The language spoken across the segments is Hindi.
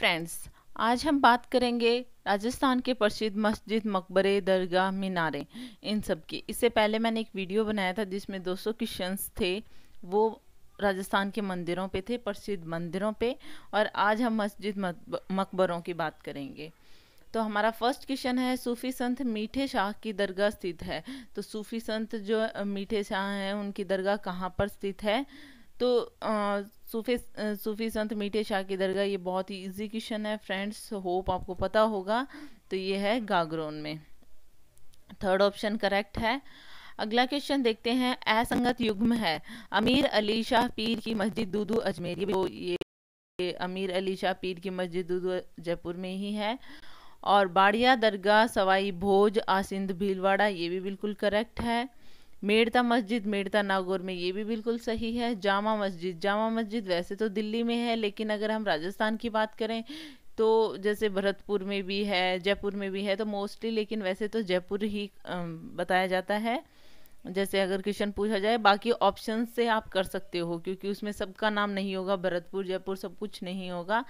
फ्रेंड्स आज हम बात करेंगे राजस्थान के प्रसिद्ध मस्जिद मकबरे दरगाह मीनारे इन सब की इससे पहले मैंने एक वीडियो बनाया था जिसमें 200 क्वेश्चंस थे वो राजस्थान के मंदिरों पे थे प्रसिद्ध मंदिरों पे और आज हम मस्जिद मकबरों की बात करेंगे तो हमारा फर्स्ट क्वेश्चन है सूफी संत मीठे शाह की दरगाह स्थित है तो सूफी संत जो मीठे शाह हैं उनकी दरगाह कहाँ पर स्थित है तो सूफी सूफी संत मीठे शाह की दरगाह ये बहुत ही इजी क्वेश्चन है फ्रेंड्स होप आपको पता होगा तो ये है गागरोन में थर्ड ऑप्शन करेक्ट है अगला क्वेश्चन देखते हैं असंगत युग्म है अमीर अली शाह पीर की मस्जिद दूदू अजमेर ये ये अमीर अली शाह पीर की मस्जिद दूदू जयपुर में ही है और बाड़िया दरगाह सवाई भोज आसिंद भीलवाड़ा ये भी बिल्कुल करेक्ट है मेड़ता मस्जिद मेड़ता नागौर में ये भी बिल्कुल सही है जामा मस्जिद जामा मस्जिद वैसे तो दिल्ली में है लेकिन अगर हम राजस्थान की बात करें तो जैसे भरतपुर में भी है जयपुर में भी है तो मोस्टली लेकिन वैसे तो जयपुर ही बताया जाता है जैसे अगर क्वेश्चन पूछा जाए बाकी ऑप्शन से आप कर सकते हो क्योंकि उसमें सबका नाम नहीं होगा भरतपुर जयपुर सब कुछ नहीं होगा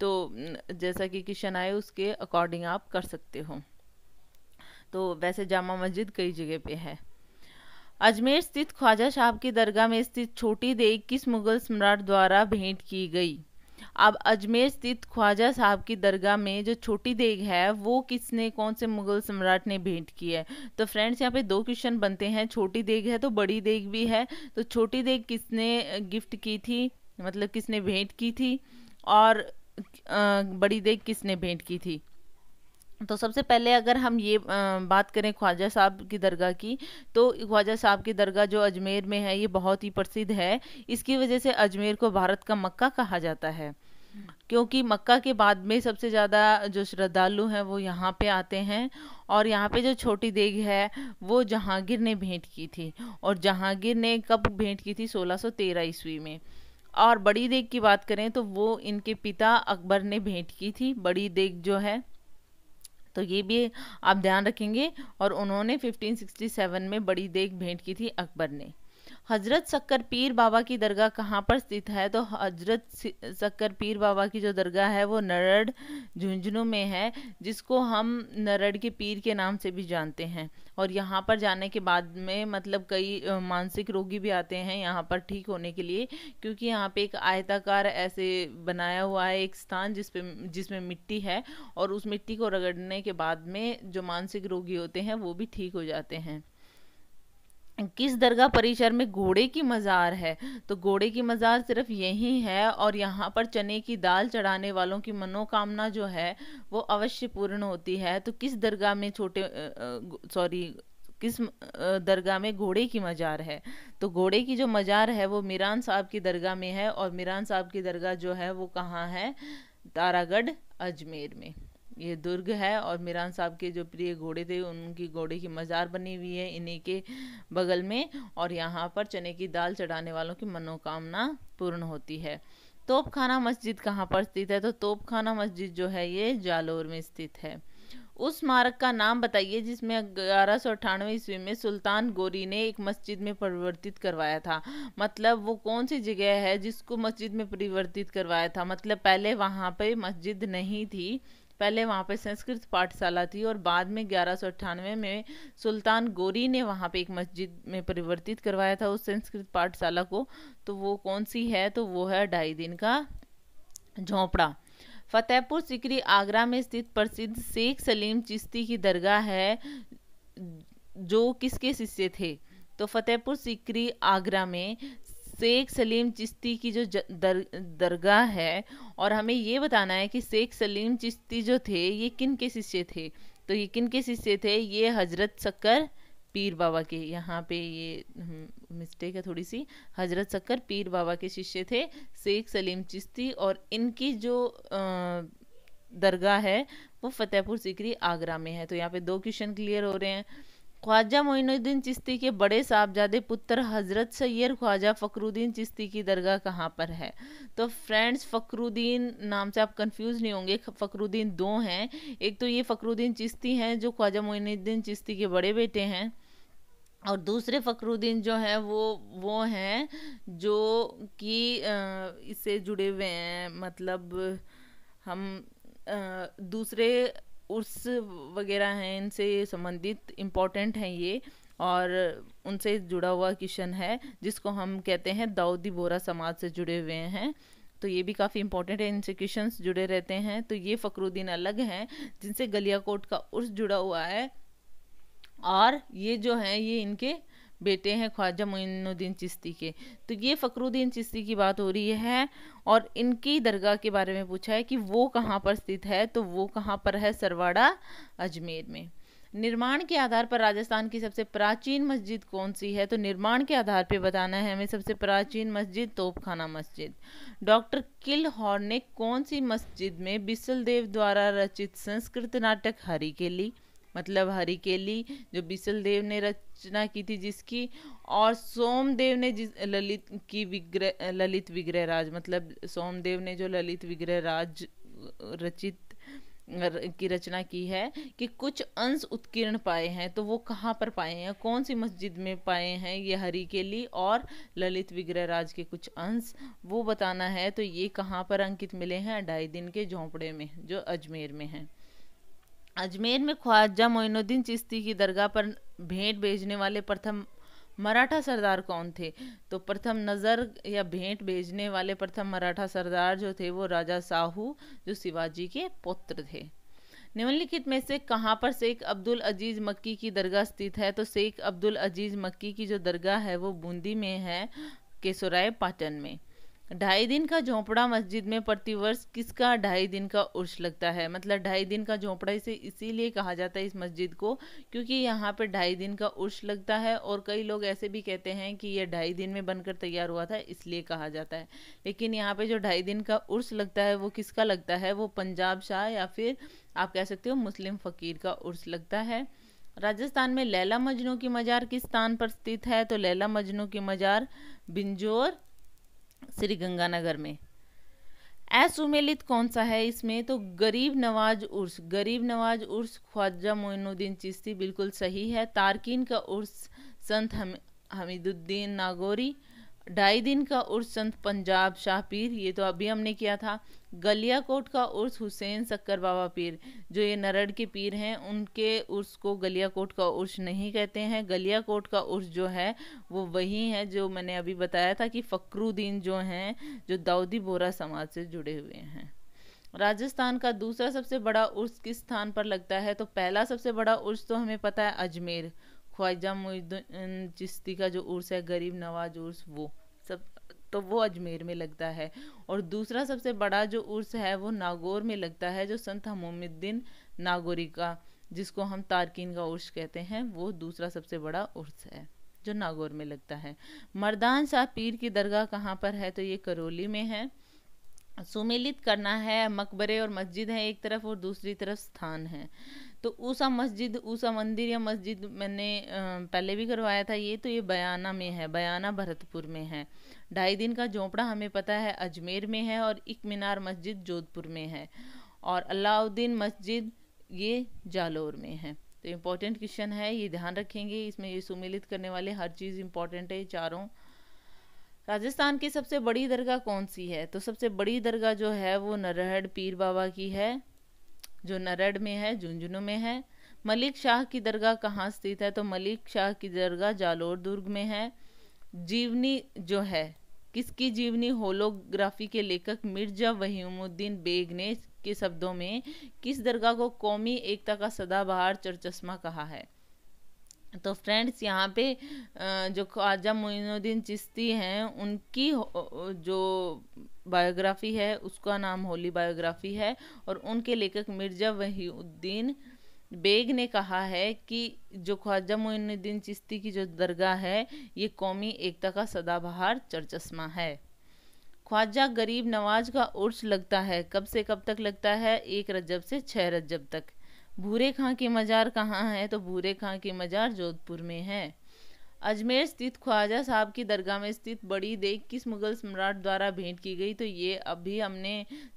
तो जैसा कि क्वेश्चन आए उसके अकॉर्डिंग आप कर सकते हो तो वैसे जामा मस्जिद कई जगह पे है अजमेर स्थित ख्वाजा साहब की दरगाह में स्थित छोटी देग किस मुगल सम्राट द्वारा भेंट की गई अब अजमेर स्थित ख्वाजा साहब की दरगाह में जो छोटी देग है वो किसने कौन से मुगल सम्राट ने भेंट की है तो फ्रेंड्स यहाँ पे दो क्वेश्चन बनते हैं छोटी देग है तो बड़ी देग भी है तो छोटी देग किसने गिफ्ट की थी मतलब किसने भेंट की थी और बड़ी देग किसने भेंट की थी तो सबसे पहले अगर हम ये बात करें ख्वाजा साहब की दरगाह की तो ख्वाजा साहब की दरगाह जो अजमेर में है ये बहुत ही प्रसिद्ध है इसकी वजह से अजमेर को भारत का मक्का कहा जाता है क्योंकि मक्का के बाद में सबसे ज़्यादा जो श्रद्धालु हैं वो यहाँ पे आते हैं और यहाँ पे जो छोटी देग है वो जहांगीर ने भेंट की थी और जहांगीर ने कब भेंट की थी 1613 ईस्वी में और बड़ी देग की बात करें तो वो इनके पिता अकबर ने भेंट की थी बड़ी देग जो है तो ये भी आप ध्यान रखेंगे और उन्होंने 1567 में बड़ी देख भेंट की थी अकबर ने हजरत शक्कर पीर बाबा की दरगाह कहाँ पर स्थित है तो हजरत शक्कर पीर बाबा की जो दरगाह है वो नरड़ झुंझुनू में है जिसको हम नरड़ के पीर के नाम से भी जानते हैं और यहाँ पर जाने के बाद में मतलब कई मानसिक रोगी भी आते हैं यहाँ पर ठीक होने के लिए क्योंकि यहाँ पे एक आयताकार ऐसे बनाया हुआ है एक स्थान जिसपे जिसमें मिट्टी है और उस मिट्टी को रगड़ने के बाद में जो मानसिक रोगी होते हैं वो भी ठीक हो जाते हैं किस दरगाह परिसर में घोड़े की मज़ार है तो घोड़े की मज़ार सिर्फ यही है और यहाँ पर चने की दाल चढ़ाने वालों की मनोकामना जो है वो अवश्य पूर्ण होती है तो किस दरगाह में छोटे सॉरी किस दरगाह में घोड़े की मज़ार है तो घोड़े की जो मज़ार है वो मीरान साहब की दरगाह में है और मीरान साहब की दरगाह जो है वो कहाँ है तारागढ़ अजमेर में ये दुर्ग है और मीरान साहब के जो प्रिय घोड़े थे उनकी घोड़े की मज़ार बनी हुई है इन्हीं के बगल में और यहाँ पर चने की दाल चढ़ाने वालों की मनोकामना पूर्ण होती है तोपखाना मस्जिद कहाँ पर स्थित है तो तोपखाना मस्जिद जो है ये जालोर में स्थित है उस स्मारक का नाम बताइए जिसमें ग्यारह सौ अठानवे ईस्वी में सुल्तान गोरी ने एक मस्जिद में परिवर्तित करवाया था मतलब वो कौन सी जगह है जिसको मस्जिद में परिवर्तित करवाया था मतलब पहले वहाँ पे मस्जिद नहीं थी पहले वहाँ पे संस्कृत पाठशाला थी और बाद में ग्यारह में सुल्तान गोरी ने वहाँ पे एक मस्जिद में परिवर्तित करवाया था उस संस्कृत पाठशाला को तो वो कौन सी है तो वो है ढाई दिन का झोंपड़ा फतेहपुर सिकरी आगरा में स्थित प्रसिद्ध शेख सलीम चिश्ती की दरगाह है जो किसके शिष्य थे तो फतेहपुर सिकरी आगरा में शेख सलीम चिश्ती की जो दर, दरगाह है और हमें ये बताना है कि शेख सलीम चिश्ती जो थे ये किन के शिष्य थे तो ये किन के शिष्य थे ये हजरत शक्कर पीर बाबा के यहाँ पे ये मिस्टेक हम्म, है थोड़ी सी हजरत शक्कर पीर बाबा के शिष्य थे शेख सलीम चिश्ती और इनकी जो दरगाह है वो फतेहपुर सिकरी आगरा में है तो यहाँ पे दो क्वेश्चन क्लियर हो रहे हैं ख्वाजा मोइनुद्दीन चिश्ती के बड़े साहबजादे पुत्र हज़रत सैर ख्वाजा फ़खरुद्दीन चिश्ती की दरगाह कहाँ पर है तो फ्रेंड्स फ़खरुद्दीन नाम से आप कंफ्यूज नहीं होंगे फ़खरुद्दीन दो हैं एक तो ये फ़खरुद्दीन चिश्ती हैं जो ख्वाजा मोइनुद्दीन चिश्ती के बड़े बेटे हैं और दूसरे फ़खरुद्दीन जो हैं वो वो हैं जो कि इससे जुड़े हुए हैं मतलब हम दूसरे उर्स वगैरह हैं इनसे संबंधित इम्पोर्टेंट हैं ये और उनसे जुड़ा हुआ क्वेश्चन है जिसको हम कहते हैं दाऊदी बोरा समाज से जुड़े हुए हैं तो ये भी काफ़ी इंपॉर्टेंट है इनसे क्वेश्चंस जुड़े रहते हैं तो ये फ़करुद्दीन अलग हैं जिनसे गलियाकोट का उर्स जुड़ा हुआ है और ये जो हैं ये इनके बेटे हैं ख्वाजा मोइनुद्दीन चिश्ती के तो ये फकरुद्दीन चिश्ती की बात हो रही है और इनकी दरगाह के बारे में पूछा है कि वो कहाँ पर स्थित है तो वो कहाँ पर है सरवाड़ा अजमेर में निर्माण के आधार पर राजस्थान की सबसे प्राचीन मस्जिद कौन सी है तो निर्माण के आधार पर बताना है हमें सबसे प्राचीन मस्जिद तोपखाना मस्जिद डॉक्टर किल हॉर ने कौन सी मस्जिद में बिसलदेव द्वारा रचित संस्कृत नाटक हरी के लिए मतलब हरिकेली जो बिसल देव ने रचना की थी जिसकी और सोमदेव ने जिस ललित की विग्रह ललित विग्रह राज मतलब सोमदेव ने जो ललित विग्रह राज रचित की रचना की है कि कुछ अंश उत्कीर्ण पाए हैं तो वो कहाँ पर पाए हैं कौन सी मस्जिद में पाए हैं ये हरी के लिए और ललित विग्रह राज के कुछ अंश वो बताना है तो ये कहाँ पर अंकित मिले हैं ढाई दिन के झोंपड़े में जो अजमेर में हैं अजमेर में ख्वाजा मोइनुद्दीन चिश्ती की दरगाह पर भेंट भेजने वाले प्रथम मराठा सरदार कौन थे तो प्रथम नज़र या भेंट भेजने वाले प्रथम मराठा सरदार जो थे वो राजा साहू जो शिवाजी के पुत्र थे निम्नलिखित में से कहाँ पर शेख अब्दुल अजीज़ मक्की की दरगाह स्थित है तो शेख अब्दुल अजीज़ मक्की की जो दरगाह है वो बूंदी में है केसोराय पाटन में ढाई दिन का झोंपड़ा मस्जिद में प्रतिवर्ष किसका ढाई दिन का उर्स लगता है मतलब ढाई दिन का झोंपड़ा इसे इसीलिए कहा जाता है इस मस्जिद को क्योंकि यहाँ पर ढाई दिन का उर्स लगता है और कई लोग ऐसे भी कहते हैं कि यह ढाई दिन में बनकर तैयार हुआ था इसलिए कहा जाता है लेकिन यहाँ पर जो ढाई दिन का उर्स लगता है वो किसका लगता है वो पंजाब शाह या फिर आप कह सकते हो मुस्लिम फ़कीर का उर्स लगता है राजस्थान में लैला मजनू की मज़ार किस स्थान पर स्थित है तो लैला मजनू की मज़ार बिंजोर श्री गंगानगर में असुमेलित कौन सा है इसमें तो गरीब नवाज उर्स गरीब नवाज उर्स ख्वाजा मोइनुद्दीन चिश्ती बिल्कुल सही है तारकिन का उर्स संत हम हमीदुद्दीन नागौरी ढाई दिन का उर्स संत पंजाब शाह पीर ये तो अभी हमने किया था गलिया कोट का उर्स हुसैन सक्कर बाबा पीर जो ये नरड़ के पीर हैं उनके उर्स को गलियाकोट का उर्स नहीं कहते हैं गलिया कोट का उर्स जो है वो वही है जो मैंने अभी बताया था कि फ़करुद्दीन जो हैं जो दाऊदी बोरा समाज से जुड़े हुए हैं राजस्थान का दूसरा सबसे बड़ा उर्स किस स्थान पर लगता है तो पहला सबसे बड़ा उर्स तो हमें पता है अजमेर ख्वाजा मुहिद्दीन चिश्ती का जो उर्स है गरीब नवाज उर्स वो सब तो वो अजमेर में लगता है और दूसरा सबसे बड़ा जो उर्स है वो नागौर में लगता है जो संत हमुद्दीन नागौरी का जिसको हम तारकिन का उर्स कहते हैं वो दूसरा सबसे बड़ा उर्स है जो नागौर में लगता है मर्दान शाह पीर की दरगाह कहाँ पर है तो ये करौली में है सुमेलित करना है मकबरे और मस्जिद है एक तरफ और दूसरी तरफ स्थान है तो ऊषा मस्जिद ऊषा मंदिर या मस्जिद मैंने पहले भी करवाया था ये तो ये बयाना में है बयाना भरतपुर में है ढाई दिन का झोंपड़ा हमें पता है अजमेर में है और एक मीनार मस्जिद जोधपुर में है और अलाउद्दीन मस्जिद ये जालोर में है तो इम्पोर्टेंट क्वेश्चन है ये ध्यान रखेंगे इसमें ये सुमिलित करने वाले हर चीज़ इम्पोर्टेंट है चारों राजस्थान की सबसे बड़ी दरगाह कौन सी है तो सबसे बड़ी दरगाह जो है वो नरहड़ पीर बाबा की है जो नरड में है झुंझुनू में है मलिक शाह की दरगाह कहाँ स्थित है तो मलिक शाह की दरगाह जालोर दुर्ग में है जीवनी जो है किसकी जीवनी होलोग्राफी के लेखक मिर्जा वहीमुद्दीन बेग ने के शब्दों में किस दरगाह को कौमी एकता का सदाबहार चरचस्मा कहा है तो फ्रेंड्स यहाँ पे जो ख्वाजा मोइनुद्दीन चिश्ती हैं उनकी जो बायोग्राफी है उसका नाम होली बायोग्राफी है और उनके लेखक मिर्जा वहीउद्दीन बेग ने कहा है कि जो ख्वाजा मोइनुद्दीन चिश्ती की जो दरगाह है ये कौमी एकता का सदाबहार चरचस्मा है ख्वाजा गरीब नवाज का उर्स लगता है कब से कब तक लगता है एक रजब से छः रजब तक भूरे खां की मज़ार कहाँ है तो भूरे खां की मज़ार जोधपुर में है अजमेर स्थित ख्वाजा साहब की दरगाह में स्थित बड़ी देख किस मुग़ल सम्राट द्वारा भेंट की गई तो ये अभी हमने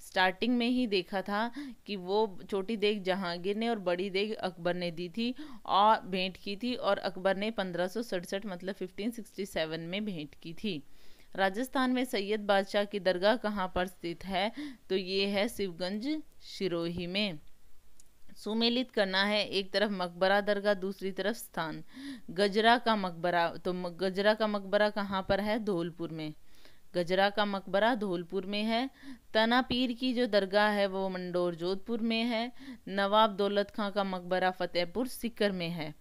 स्टार्टिंग में ही देखा था कि वो छोटी देख जहांगीर ने और बड़ी देख अकबर ने दी थी और भेंट की थी और अकबर ने पंद्रह मतलब 1567 में भेंट की थी राजस्थान में सैयद बादशाह की दरगाह कहाँ पर स्थित है तो ये है शिवगंज सिरोही में सुमेलित करना है एक तरफ मकबरा दरगाह दूसरी तरफ स्थान गजरा का मकबरा तो गजरा का मकबरा कहाँ पर है धौलपुर में गजरा का मकबरा धौलपुर में है तना पीर की जो दरगाह है वो मंडोर जोधपुर में है नवाब दौलत खां का मकबरा फतेहपुर सिकर में है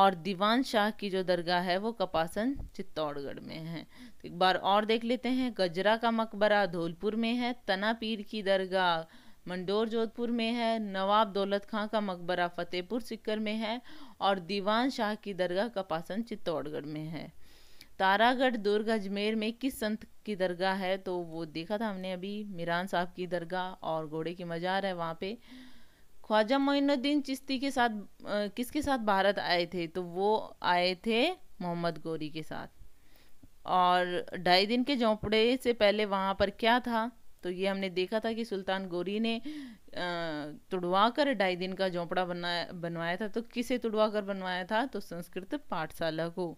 और दीवान शाह की जो दरगाह है वो कपासन चित्तौड़गढ़ में है तो एक बार और देख लेते हैं गजरा का मकबरा धौलपुर में है तना पीर की दरगाह मंडोर जोधपुर में है नवाब दौलत खां का मकबरा फतेहपुर सिक्कर में है और दीवान शाह की दरगाह का पासन चित्तौड़गढ़ में है तारागढ़ दुर्ग अजमेर में किस संत की दरगाह है तो वो देखा था हमने अभी मीरान साहब की दरगाह और घोड़े की मजार है वहाँ पे ख्वाजा मोइनुद्दीन चिश्ती के साथ किसके साथ भारत आए थे तो वो आए थे मोहम्मद गोरी के साथ और ढाई दिन के झोंपड़े से पहले वहाँ पर क्या था तो ये हमने देखा था कि सुल्तान गोरी ने तुड़वा कर ढाई दिन का झोंपड़ा बनाया बनवाया था तो किसे तुड़वा कर बनवाया था तो संस्कृत पाठशाला को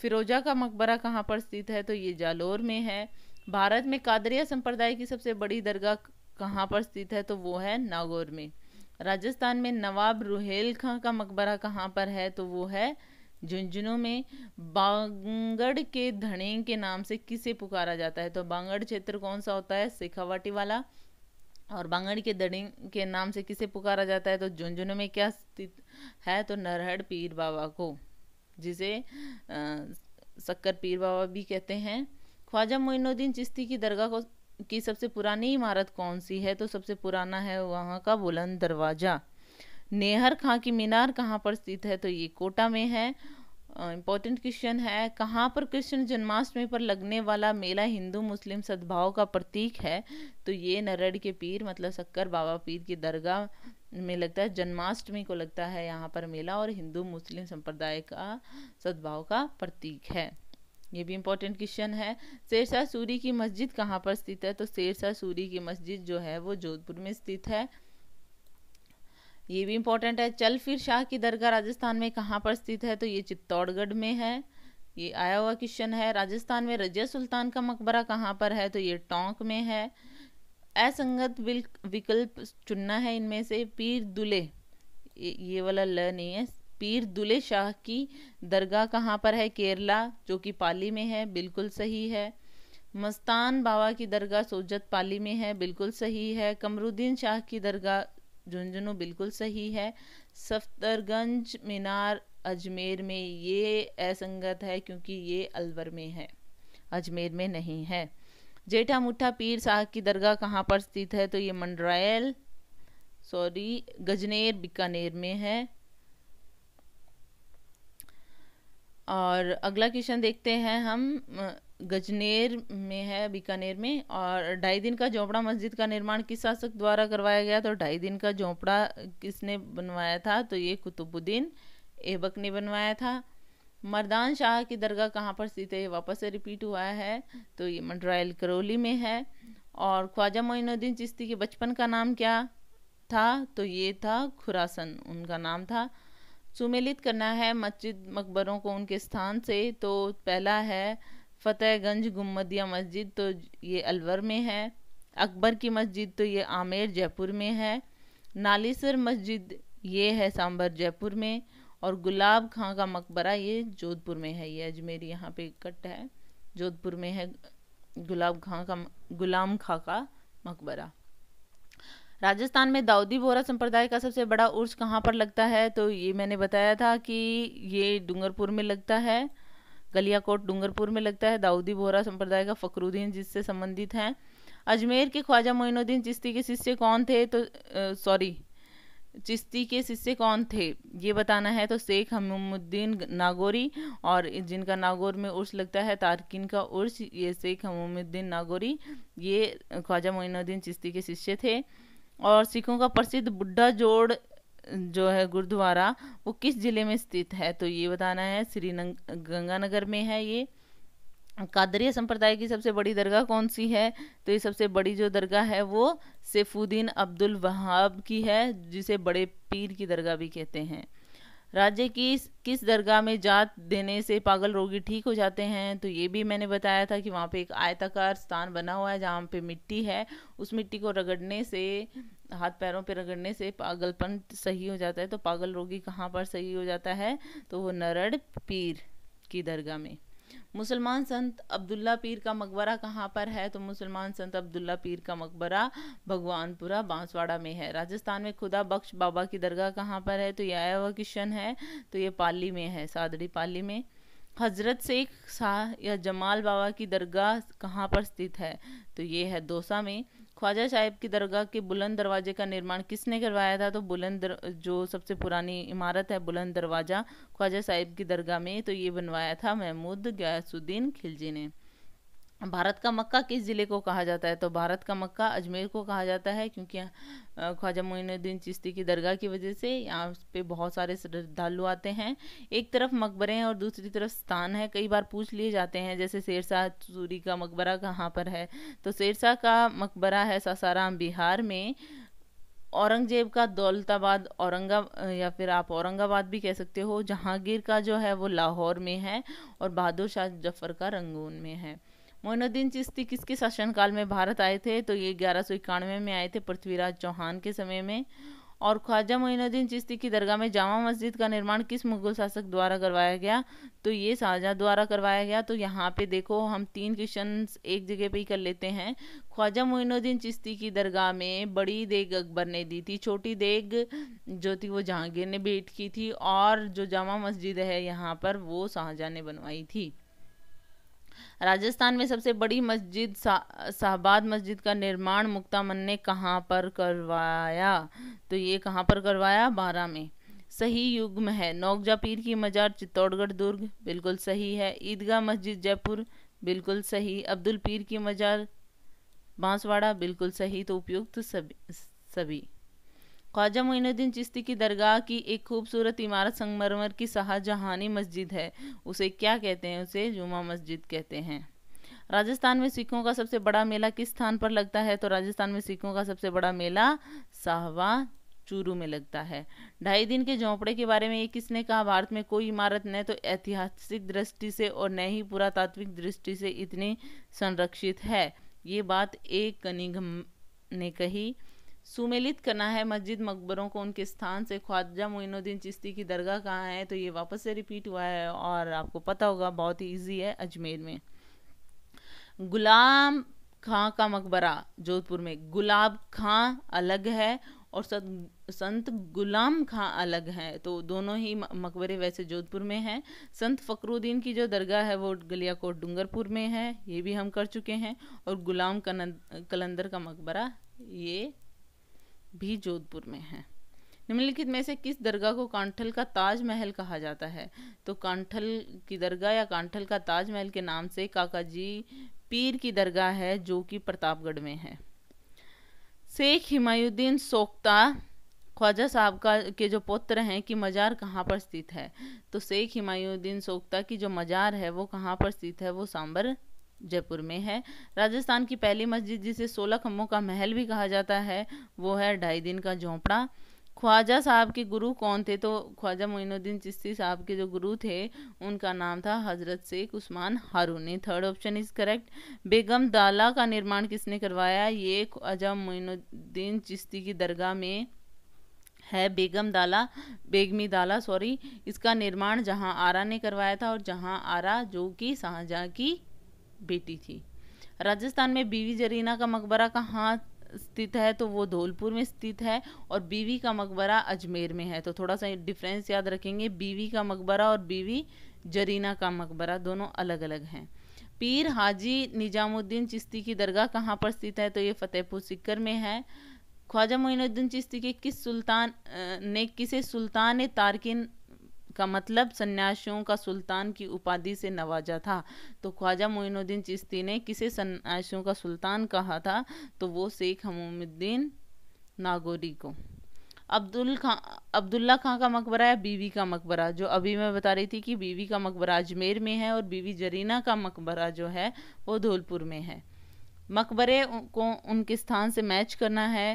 फिरोजा का मकबरा कहाँ पर स्थित है तो ये जालोर में है भारत में कादरिया संप्रदाय की सबसे बड़ी दरगाह कहाँ पर स्थित है तो वो है नागौर में राजस्थान में नवाब रुहेल खां का मकबरा कहाँ पर है तो वो है झुंझुनू में बांगड़ के धने के नाम से किसे पुकारा जाता है तो बांगड़ क्षेत्र कौन सा होता है शेखावाटी वाला और बांगड़ के दड़े के नाम से किसे पुकारा जाता है तो झुंझुनू में क्या स्थित है तो नरहड़ पीर बाबा को जिसे शक्कर पीर बाबा भी कहते हैं ख्वाजा मोइनुद्दीन चिश्ती की दरगाह को की सबसे पुरानी इमारत कौन सी है तो सबसे पुराना है वहाँ का बुलंद दरवाज़ा नेहर खां की मीनार कहाँ पर स्थित है तो ये कोटा में है इम्पोर्टेंट क्वेश्चन है कहाँ पर कृष्ण जन्माष्टमी पर लगने वाला मेला हिंदू मुस्लिम सद्भाव का प्रतीक है तो ये नरड़ के पीर मतलब शक्कर बाबा पीर की दरगाह में लगता है जन्माष्टमी को लगता है यहाँ पर मेला और हिंदू मुस्लिम संप्रदाय का सद्भाव का प्रतीक है ये भी इम्पोर्टेंट क्वेश्चन है शेरशाह सूरी की मस्जिद कहाँ पर स्थित है तो शेरशाह सूरी की मस्जिद जो है वो जोधपुर में स्थित है ये भी इम्पोर्टेंट है चल फिर शाह की दरगाह राजस्थान में कहाँ पर स्थित है तो ये चित्तौड़गढ़ में है ये आया हुआ क्वेश्चन है राजस्थान में रजिया सुल्तान का मकबरा कहाँ पर है तो ये टोंक में है असंगत विकल्प चुनना है इनमें से पीर दुले ये वाला ल नहीं है पीर दुले शाह की दरगाह कहाँ पर है केरला जो कि पाली में है बिल्कुल सही है मस्तान बाबा की दरगाह सोजत पाली में है बिल्कुल सही है कमरुद्दीन शाह की दरगाह झुंझुनू बिल्कुल सही है सफदरगंज मीनार अजमेर में ये असंगत है क्योंकि ये अलवर में है अजमेर में नहीं है जेठा मुठा पीर साहब की दरगाह कहाँ पर स्थित है तो ये मंडरायल सॉरी गजनेर बीकानेर में है और अगला क्वेश्चन देखते हैं हम गजनेर में है बीकानेर में और ढाई दिन का झोंपड़ा मस्जिद का निर्माण किस शासक द्वारा करवाया गया तो ढाई दिन का झोंपड़ा किसने बनवाया था तो ये कुतुबुद्दीन ऐबक ने बनवाया था मर्दान शाह की दरगाह कहाँ पर स्थित है वापस से रिपीट हुआ है तो ये मंडरायल करौली में है और ख्वाजा मोइनुद्दीन चिश्ती के बचपन का नाम क्या था तो ये था खुरासन उनका नाम था सुमेलित करना है मस्जिद मकबरों को उनके स्थान से तो पहला है फ़तेहगंज गुम्मदिया मस्जिद तो ये अलवर में है अकबर की मस्जिद तो ये आमेर जयपुर में है नालीसर मस्जिद ये है सांबर जयपुर में और गुलाब खां का मकबरा ये जोधपुर में है ये अजमेर यहाँ पे कट है जोधपुर में है गुलाब खां का गुलाम खां का मकबरा राजस्थान में दाऊदी बोरा संप्रदाय का सबसे बड़ा उर्स कहाँ पर लगता है तो ये मैंने बताया था कि ये डूंगरपुर में लगता है गलिया कोट डूंगरपुर में लगता है दाऊदी बोहरा संप्रदाय का फकरुद्दीन जिससे संबंधित हैं अजमेर के ख्वाजा मोइनुद्दीन चिश्ती के शिष्य कौन थे तो सॉरी चिश्ती के शिष्य कौन थे ये बताना है तो शेख हमुद्दीन नागौरी और जिनका नागौर में उर्स लगता है तारकिन का उर्स ये शेख हमुद्दीन नागौरी ये ख्वाजा मोइनुद्दीन चिश्ती के शिष्य थे और सिखों का प्रसिद्ध बुढ़ा जोड़ जो है गुरुद्वारा वो किस ज़िले में स्थित है तो ये बताना है श्री गंगानगर में है ये कादरिया संप्रदाय की सबसे बड़ी दरगाह कौन सी है तो ये सबसे बड़ी जो दरगाह है वो सेफुद्दीन अब्दुल वहाब की है जिसे बड़े पीर की दरगाह भी कहते हैं राज्य की किस दरगाह में जात देने से पागल रोगी ठीक हो जाते हैं तो ये भी मैंने बताया था कि वहाँ पे एक आयताकार स्थान बना हुआ है जहाँ पे मिट्टी है उस मिट्टी को रगड़ने से हाथ पैरों पे रगड़ने से पागलपन सही हो जाता है तो पागल रोगी कहाँ पर सही हो जाता है तो वो नरड़ पीर की दरगाह में मुसलमान संत अब्दुल्ला पीर का मकबरा कहाँ पर है तो मुसलमान संत अब्दुल्ला पीर का मकबरा भगवानपुरा बांसवाड़ा में है राजस्थान में खुदा बख्श बाबा की दरगाह कहाँ पर है तो यह आया किशन है तो ये पाली में है सादड़ी पाली में हजरत शेख शाह या जमाल बाबा की दरगाह कहाँ पर स्थित है तो ये है दोसा में ख्वाजा साहिब की दरगाह के बुलंद दरवाजे का निर्माण किसने करवाया था तो बुलंद जो सबसे पुरानी इमारत है बुलंद दरवाज़ा ख्वाजा साहिब की दरगाह में तो ये बनवाया था महमूद गयासुद्दीन खिलजी ने भारत का मक्का किस ज़िले को कहा जाता है तो भारत का मक्का अजमेर को कहा जाता है क्योंकि ख्वाजा मोइनुद्दीन चिश्ती की दरगाह की वजह से यहाँ पे बहुत सारे श्रद्धालु आते हैं एक तरफ मकबरे हैं और दूसरी तरफ स्थान है कई बार पूछ लिए जाते हैं जैसे शेरशाह सूरी का मकबरा कहाँ पर है तो शेरशाह का मकबरा है सासाराम बिहार में औरंगजेब का दौलताबाद औरंगा या फिर आप औरंगाबाद भी कह सकते हो जहांगीर का जो है वो लाहौर में है और बहादुर शाह जफर का रंगून में है मोइनुद्दीन चिश्ती किसके शासनकाल में भारत आए थे तो ये ग्यारह सौ इक्यानवे में आए थे पृथ्वीराज चौहान के समय में और ख्वाजा मोइनुद्दीन चिश्ती की दरगाह में जामा मस्जिद का निर्माण किस मुगल शासक द्वारा करवाया गया तो ये शाहजहाँ द्वारा करवाया गया तो यहाँ पे देखो हम तीन क्वेश्चन एक जगह पे ही कर लेते हैं ख्वाजा मोइनुद्दीन चिश्ती की दरगाह में बड़ी देग अकबर ने दी थी छोटी देग जो थी वो जहांगीर ने भेंट की थी और जो जामा मस्जिद है यहाँ पर वो शाहजहाँ ने बनवाई थी राजस्थान में सबसे बड़ी मस्जिद शाहबाद मस्जिद का निर्माण मुक्तामन ने कहाँ पर करवाया तो ये कहाँ पर करवाया बारह में सही युग में है नौकजा पीर की मजार चित्तौड़गढ़ दुर्ग बिल्कुल सही है ईदगाह मस्जिद जयपुर बिल्कुल सही अब्दुल पीर की मजार बांसवाड़ा बिल्कुल सही तो उपयुक्त सभी सभी ख्वाजा मोइनुद्दीन चिश्ती की दरगाह की एक खूबसूरत इमारत संगमरमर की शाहजहानी मस्जिद है उसे क्या कहते हैं उसे जुमा मस्जिद कहते हैं राजस्थान में सिखों का सबसे बड़ा मेला किस स्थान पर लगता है तो राजस्थान में सिखों का सबसे बड़ा मेला साहवा चूरू में लगता है ढाई दिन के झोंपड़े के बारे में ये किसने कहा भारत में कोई इमारत न तो ऐतिहासिक दृष्टि से और न ही पुरातात्विक दृष्टि से इतनी संरक्षित है ये बात एक कनिघम ने कही सुमेलित करना है मस्जिद मकबरों को उनके स्थान से ख्वाजा मोइनुद्दीन चिश्ती की दरगाह कहाँ है तो ये वापस से रिपीट हुआ है और आपको पता होगा बहुत ही ईजी है अजमेर में गुलाम खां का मकबरा जोधपुर में गुलाब खां अलग है और संत गुलाम खां अलग हैं तो दोनों ही मकबरे वैसे जोधपुर में हैं संत फ़करुद्दीन की जो दरगाह है वो गलिया कोट डूंगरपुर में है ये भी हम कर चुके हैं और गुलाम कलंदर का मकबरा ये भी जोधपुर में है निम्नलिखित में से किस दरगाह को कांठल का ताजमहल कहा जाता है तो कांठल की दरगाह या कांठल का ताजमहल के नाम से काका जी पीर की दरगाह है जो कि प्रतापगढ़ में है शेख हिमायुद्दीन सोख्ता ख्वाजा साहब का के जो पुत्र हैं कि मज़ार कहाँ पर स्थित है तो शेख हिमायुद्दीन सोख्ता की जो मज़ार है वो कहाँ पर स्थित है वो सांबर जयपुर में है राजस्थान की पहली मस्जिद जिसे सोलह खम्भों का महल भी कहा जाता है वो है ढाई दिन का झोंपड़ा ख्वाजा साहब के गुरु कौन थे तो ख्वाजा मोइनुद्दीन चिश्ती साहब के जो गुरु थे उनका नाम था Hazrat Sheikh Usman Harooni third option is correct Begum Dala का निर्माण किसने करवाया ये ख्वाजा मोइनुद्दीन चिश्ती की दरगाह में है बेगम दाला बेगमी दाला सॉरी इसका निर्माण जहां आरा ने करवाया था और जहां आरा जो कि शाहजहाँ की बेटी थी राजस्थान में बीवी जरीना का मकबरा कहाँ स्थित है तो वो धौलपुर में स्थित है और बीवी का मकबरा अजमेर में है तो थोड़ा सा डिफरेंस याद रखेंगे बीवी का मकबरा और बीवी जरीना का मकबरा दोनों अलग अलग हैं पीर हाजी निजामुद्दीन चिश्ती की दरगाह कहाँ पर स्थित है तो ये फतेहपुर सिक्कर में है ख्वाजा मोइनुद्दीन चिश्ती के किस सुल्तान ने किसे सुल्तान तारकिन का मतलब सन्यासियों का सुल्तान की उपाधि से नवाजा था तो ख्वाजा मोइनुद्दीन चिश्ती ने किसे सन्यासियों का सुल्तान कहा था तो वो शेख हमुद्दीन नागोरी को अब्दुल खां अब्दुल्ला खां का मकबरा है बीवी का मकबरा जो अभी मैं बता रही थी कि बीवी का मकबरा अजमेर में है और बीवी जरीना का मकबरा जो है वो धौलपुर में है मकबरे को उनके स्थान से मैच करना है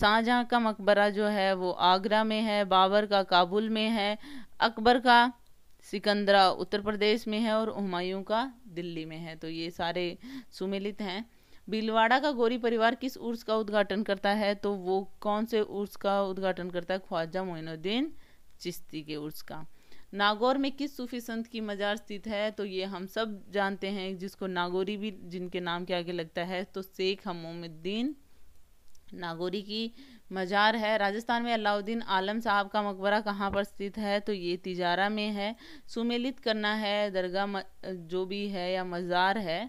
शाहजहाँ का मकबरा जो है वो आगरा में है बाबर का काबुल में है अकबर का सिकंदरा उत्तर प्रदेश में है और हमायूं का दिल्ली में है तो ये सारे सुमिलित हैं बिलवाड़ा का गौरी परिवार किस उर्स का उद्घाटन करता है तो वो कौन से उर्स का उद्घाटन करता है ख्वाजा मोइनुद्दीन चिश्ती के उर्स का नागौर में किस सूफी संत की मज़ार स्थित है तो ये हम सब जानते हैं जिसको नागौरी भी जिनके नाम के आगे लगता है तो शेख हमोमुद्दीन नागौरी की मज़ार है राजस्थान में अलाउद्दीन आलम साहब का मकबरा कहाँ पर स्थित है तो ये तिजारा में है सुमेलित करना है दरगाह जो भी है या मज़ार है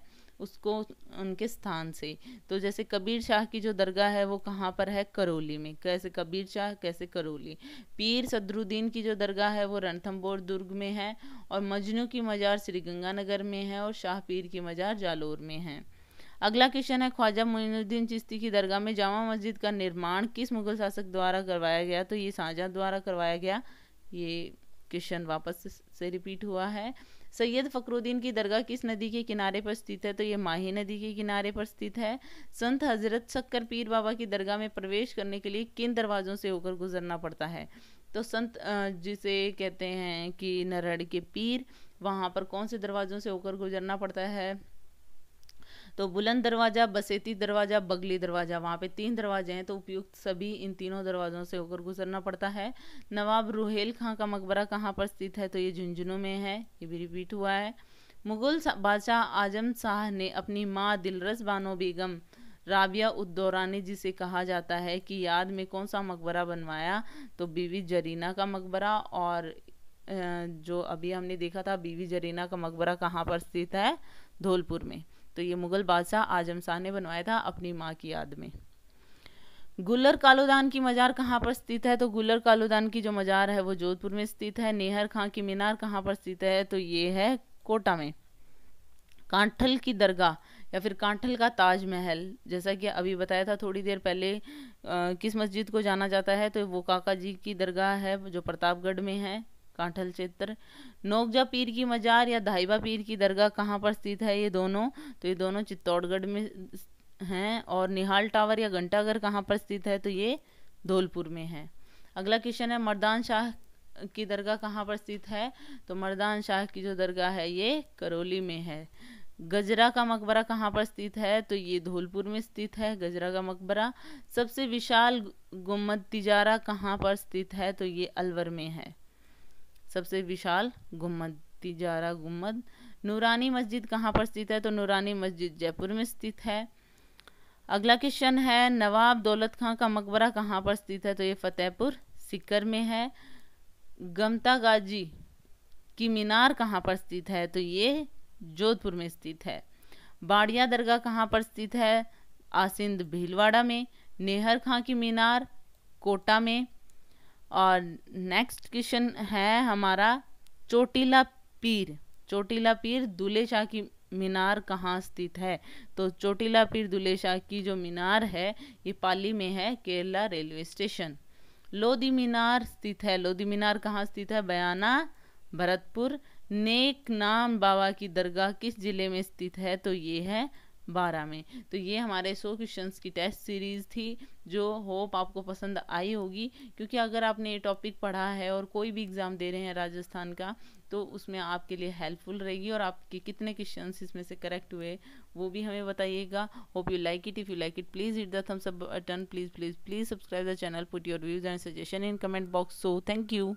उसको उनके स्थान से तो जैसे कबीर शाह की जो दरगाह है वो कहाँ पर है करौली में कैसे कबीर शाह कैसे करौली पीर सदरुद्दीन की जो दरगाह है वो रणथम्बोर दुर्ग में है और मजनू की मज़ार श्रीगंगानगर में है और शाह पीर की मज़ार जालोर में है अगला क्वेश्चन है ख्वाजा मोइनुद्दीन चिश्ती की दरगाह में जामा मस्जिद का निर्माण किस मुगल शासक द्वारा करवाया गया तो ये साझा द्वारा करवाया गया ये क्वेश्चन वापस से रिपीट हुआ है सैयद फ़खरुद्दीन की दरगाह किस नदी के किनारे पर स्थित है तो ये माही नदी के किनारे पर स्थित है संत हजरत शक्कर पीर बाबा की दरगाह में प्रवेश करने के लिए किन दरवाज़ों से होकर गुजरना पड़ता है तो संत जिसे कहते हैं कि नरड़ के पीर वहाँ पर कौन से दरवाज़ों से होकर गुजरना पड़ता है तो बुलंद दरवाज़ा बसेती दरवाज़ा बगली दरवाज़ा वहाँ पे तीन दरवाजे हैं तो उपयुक्त सभी इन तीनों दरवाज़ों से होकर गुजरना पड़ता है नवाब रुहेल खां का मकबरा कहाँ पर स्थित है तो ये झुंझुनू में है ये भी रिपीट हुआ है मुगल बादशाह आजम शाह ने अपनी माँ दिलरस बानो बेगम राबिया उद्दौरानी जिसे कहा जाता है कि याद में कौन सा मकबरा बनवाया तो बीवी जरीना का मकबरा और जो अभी हमने देखा था बीवी जरीना का मकबरा कहाँ पर स्थित है धौलपुर में तो ये मुग़ल बादशाह आजम शाह ने बनवाया था अपनी माँ की याद में गुल्लर कालोदान की मज़ार कहाँ पर स्थित है तो गुल्लर कालोदान की जो मज़ार है वो जोधपुर में स्थित है नेहर खां की मीनार कहाँ पर स्थित है तो ये है कोटा में कांठल की दरगाह या फिर कांठल का ताजमहल जैसा कि अभी बताया था थोड़ी देर पहले आ, किस मस्जिद को जाना जाता है तो वो काका जी की दरगाह है जो प्रतापगढ़ में है कांठल क्षेत्र नोकजा पीर की मजार या धाइबा पीर की दरगाह कहाँ पर स्थित है ये दोनों तो ये दोनों चित्तौड़गढ़ में हैं और निहाल टावर या घंटाघर कहाँ पर स्थित है तो ये धौलपुर में है अगला क्वेश्चन है मर्दान शाह की दरगाह कहाँ पर स्थित है तो मर्दान शाह की जो दरगाह है ये करौली में है गजरा का मकबरा कहाँ पर स्थित है तो ये धौलपुर में स्थित है गजरा का मकबरा सबसे विशाल गुम्मद तिजारा कहाँ पर स्थित है तो ये अलवर में है सबसे विशाल गुम्मद तिजारा गुम्मद नूरानी मस्जिद कहाँ पर स्थित है तो नूरानी मस्जिद जयपुर में स्थित है अगला क्वेश्चन है नवाब दौलत खां का मकबरा कहाँ पर स्थित है तो ये फतेहपुर सिकर में है गमता गाजी की मीनार कहाँ पर स्थित है तो ये जोधपुर में स्थित है बाड़िया दरगाह कहाँ पर स्थित है आसिंद भीलवाड़ा में नेहर खां की मीनार कोटा में और नेक्स्ट क्वेश्चन है हमारा चोटीला पीर चोटीला पीर दुले शाह की मीनार कहाँ स्थित है तो चोटीला पीर दुले शाह की जो मीनार है ये पाली में है केरला रेलवे स्टेशन लोधी मीनार स्थित है लोधी मीनार कहाँ स्थित है बयाना भरतपुर नेक नाम बाबा की दरगाह किस जिले में स्थित है तो ये है बारह में तो ये हमारे सौ क्वेश्चन की टेस्ट सीरीज़ थी जो होप आपको पसंद आई होगी क्योंकि अगर आपने ये टॉपिक पढ़ा है और कोई भी एग्ज़ाम दे रहे हैं राजस्थान का तो उसमें आपके लिए हेल्पफुल रहेगी और आपके कितने क्वेश्चन इसमें से करेक्ट हुए वो भी हमें बताइएगा hope you like it if you like it please hit the thumbs up button please please please subscribe the channel put your views and suggestion in comment box so thank you